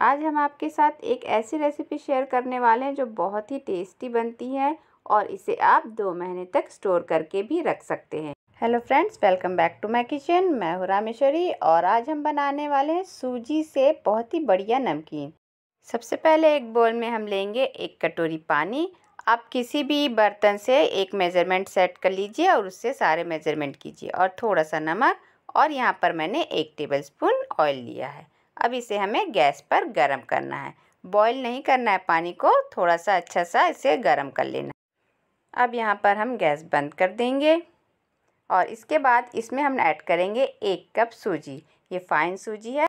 आज हम आपके साथ एक ऐसी रेसिपी शेयर करने वाले हैं जो बहुत ही टेस्टी बनती है और इसे आप दो महीने तक स्टोर करके भी रख सकते हैं hello friends welcome back to my kitchen मैं हूँ रामेश्वरी और आज हम बनाने वाले हैं सूजी से बहुत ही बढ़िया नमकीन सबसे पहले एक बोल में हम लेंगे एक कटोरी पानी आप किसी भी बर्तन से एक मेज़रमेंट सेट कर लीजिए और उससे सारे मेज़रमेंट कीजिए और थोड़ा सा नमक और यहाँ पर मैंने एक टेबल ऑयल लिया है अब इसे हमें गैस पर गर्म करना है बॉईल नहीं करना है पानी को थोड़ा सा अच्छा सा इसे गर्म कर लेना है अब यहाँ पर हम गैस बंद कर देंगे और इसके बाद इसमें हम ऐड करेंगे एक कप सूजी ये फाइन सूजी है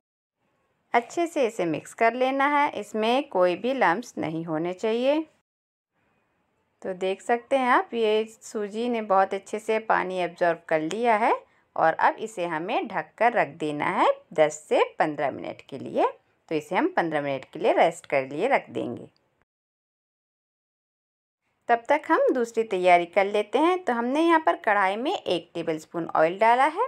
अच्छे से इसे मिक्स कर लेना है इसमें कोई भी लम्ब नहीं होने चाहिए तो देख सकते हैं आप ये सूजी ने बहुत अच्छे से पानी एब्जॉर्व कर लिया है और अब इसे हमें ढक कर रख देना है दस से पंद्रह मिनट के लिए तो इसे हम पंद्रह मिनट के लिए रेस्ट कर लिए रख देंगे तब तक हम दूसरी तैयारी कर लेते हैं तो हमने यहाँ पर कढ़ाई में एक टेबलस्पून ऑयल डाला है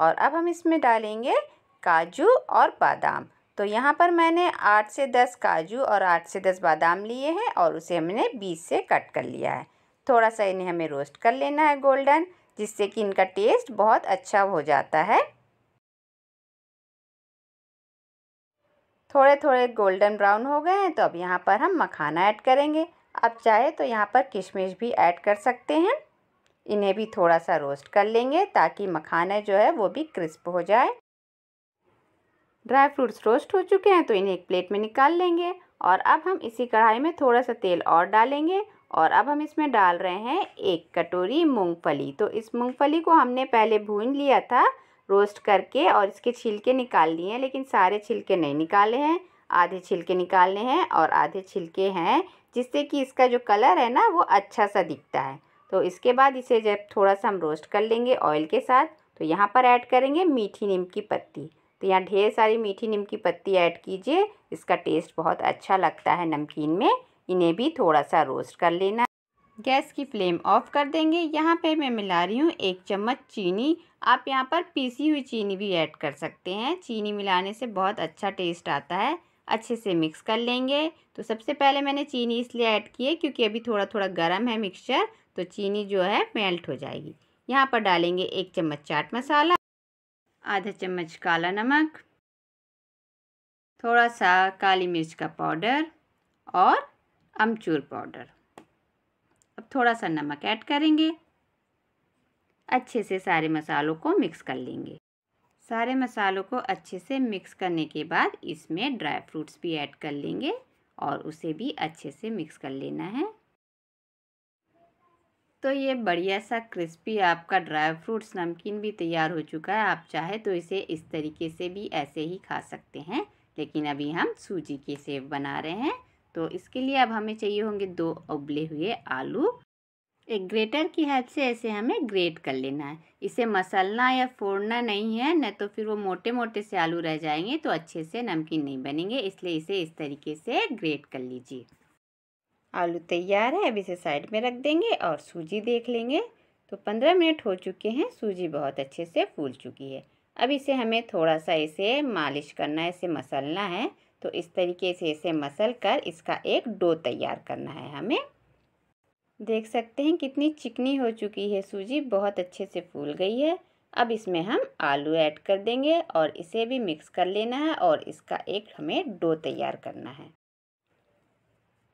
और अब हम इसमें डालेंगे काजू और बादाम तो यहाँ पर मैंने आठ से दस काजू और आठ से दस बादाम लिए हैं और उसे हमने बीस से कट कर लिया है थोड़ा सा इन्हें हमें रोस्ट कर लेना है गोल्डन जिससे कि इनका टेस्ट बहुत अच्छा हो जाता है थोड़े थोड़े गोल्डन ब्राउन हो गए हैं तो अब यहाँ पर हम मखाना ऐड करेंगे आप चाहे तो यहाँ पर किशमिश भी ऐड कर सकते हैं इन्हें भी थोड़ा सा रोस्ट कर लेंगे ताकि मखाना जो है वो भी क्रिस्प हो जाए ड्राई फ्रूट्स रोस्ट हो चुके हैं तो इन्हें एक प्लेट में निकाल लेंगे और अब हम इसी कढ़ाई में थोड़ा सा तेल और डालेंगे और अब हम इसमें डाल रहे हैं एक कटोरी मूंगफली तो इस मूंगफली को हमने पहले भून लिया था रोस्ट करके और इसके छिलके निकाल लिए हैं लेकिन सारे छिलके नहीं निकाले हैं आधे छिलके निकालने हैं और आधे छिलके हैं जिससे कि इसका जो कलर है ना वो अच्छा सा दिखता है तो इसके बाद इसे जब थोड़ा सा हम रोस्ट कर लेंगे ऑयल के साथ तो यहाँ पर ऐड करेंगे मीठी नीम की पत्ती तो यहाँ ढेर सारी मीठी नीम की पत्ती ऐड कीजिए इसका टेस्ट बहुत अच्छा लगता है नमकीन में इन्हें भी थोड़ा सा रोस्ट कर लेना गैस की फ्लेम ऑफ कर देंगे यहाँ पे मैं मिला रही हूँ एक चम्मच चीनी आप यहाँ पर पीसी हुई चीनी भी ऐड कर सकते हैं चीनी मिलाने से बहुत अच्छा टेस्ट आता है अच्छे से मिक्स कर लेंगे तो सबसे पहले मैंने चीनी इसलिए ऐड की है क्योंकि अभी थोड़ा थोड़ा गर्म है मिक्सचर तो चीनी जो है मेल्ट हो जाएगी यहाँ पर डालेंगे एक चम्मच चाट मसाला आधा चम्मच काला नमक थोड़ा सा काली मिर्च का पाउडर और अमचूर पाउडर अब थोड़ा सा नमक ऐड करेंगे अच्छे से सारे मसालों को मिक्स कर लेंगे सारे मसालों को अच्छे से मिक्स करने के बाद इसमें ड्राई फ्रूट्स भी ऐड कर लेंगे और उसे भी अच्छे से मिक्स कर लेना है तो ये बढ़िया सा क्रिस्पी आपका ड्राई फ्रूट्स नमकीन भी तैयार हो चुका है आप चाहे तो इसे इस तरीके से भी ऐसे ही खा सकते हैं लेकिन अभी हम सूजी के सेव बना रहे हैं तो इसके लिए अब हमें चाहिए होंगे दो उबले हुए आलू एक ग्रेटर की हेल्प से ऐसे हमें ग्रेट कर लेना है इसे मसलना या फोड़ना नहीं है न तो फिर वो मोटे मोटे से आलू रह जाएंगे तो अच्छे से नमकीन नहीं बनेंगे इसलिए इसे इस तरीके से ग्रेट कर लीजिए आलू तैयार है अब इसे साइड में रख देंगे और सूजी देख लेंगे तो पंद्रह मिनट हो चुके हैं सूजी बहुत अच्छे से फूल चुकी है अब इसे हमें थोड़ा सा इसे मालिश करना है इसे मसलना है तो इस तरीके से इसे मसल कर इसका एक डो तैयार करना है हमें देख सकते हैं कितनी चिकनी हो चुकी है सूजी बहुत अच्छे से फूल गई है अब इसमें हम आलू ऐड कर देंगे और इसे भी मिक्स कर लेना है और इसका एक हमें डो तैयार करना है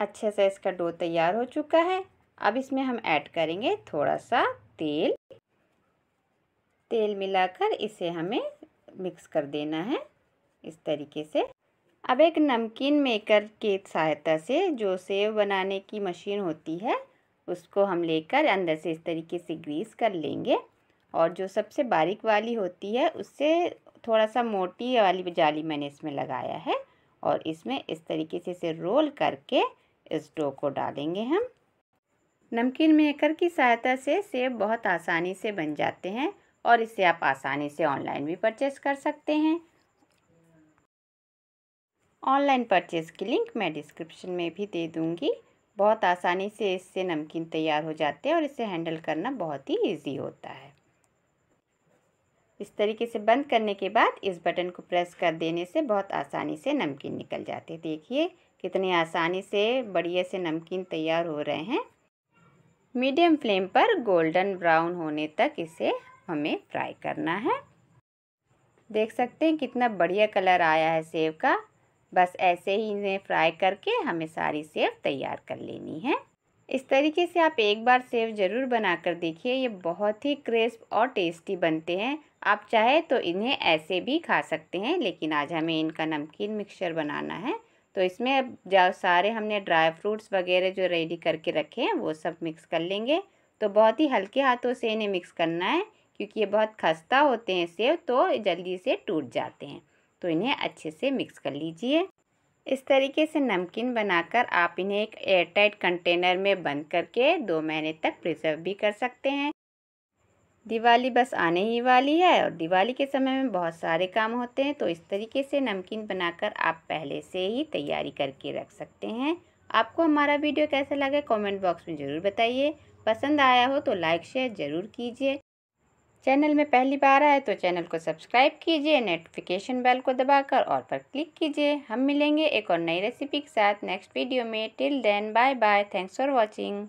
अच्छे से इसका डो तैयार हो चुका है अब इसमें हम ऐड करेंगे थोड़ा सा तेल तेल मिलाकर इसे हमें मिक्स कर देना है इस तरीके से अब एक नमकीन मेकर के सहायता से जो सेव बनाने की मशीन होती है उसको हम लेकर अंदर से इस तरीके से ग्रीस कर लेंगे और जो सबसे बारीक वाली होती है उससे थोड़ा सा मोटी वाली जाली मैंने इसमें लगाया है और इसमें इस तरीके से इसे रोल करके इस डो को डालेंगे हम नमकीन मेकर की सहायता से सेब बहुत आसानी से बन जाते हैं और इसे आप आसानी से ऑनलाइन भी परचेस कर सकते हैं ऑनलाइन परचेज़ की लिंक मैं डिस्क्रिप्शन में भी दे दूँगी बहुत आसानी से इससे नमकीन तैयार हो जाते हैं और इसे हैंडल करना बहुत ही ईजी होता है इस तरीके से बंद करने के बाद इस बटन को प्रेस कर देने से बहुत आसानी से नमकीन निकल जाते हैं देखिए कितने आसानी से बढ़िया से नमकीन तैयार हो रहे हैं मीडियम फ्लेम पर गोल्डन ब्राउन होने तक इसे हमें फ्राई करना है देख सकते हैं कितना बढ़िया कलर आया है सेब का बस ऐसे ही इन्हें फ्राई करके हमें सारी सेव तैयार कर लेनी है इस तरीके से आप एक बार सेव ज़रूर बना कर देखिए ये बहुत ही क्रिस्प और टेस्टी बनते हैं आप चाहे तो इन्हें ऐसे भी खा सकते हैं लेकिन आज हमें इनका नमकीन मिक्सचर बनाना है तो इसमें जो सारे हमने ड्राई फ्रूट्स वगैरह जो रेडी करके रखे हैं वो सब मिक्स कर लेंगे तो बहुत ही हल्के हाथों से इन्हें मिक्स करना है क्योंकि ये बहुत खस्ता होते हैं सेब तो जल्दी से टूट जाते हैं तो इन्हें अच्छे से मिक्स कर लीजिए इस तरीके से नमकीन बनाकर आप इन्हें एक एयरटाइट कंटेनर में बंद करके दो महीने तक प्रिजर्व भी कर सकते हैं दिवाली बस आने ही वाली है और दिवाली के समय में बहुत सारे काम होते हैं तो इस तरीके से नमकीन बनाकर आप पहले से ही तैयारी करके रख सकते हैं आपको हमारा वीडियो कैसा लगा कमेंट बॉक्स में ज़रूर बताइए पसंद आया हो तो लाइक शेयर ज़रूर कीजिए चैनल में पहली बार आए तो चैनल को सब्सक्राइब कीजिए नोटिफिकेशन बेल को दबाकर और पर क्लिक कीजिए हम मिलेंगे एक और नई रेसिपी के साथ नेक्स्ट वीडियो में till then bye bye thanks for watching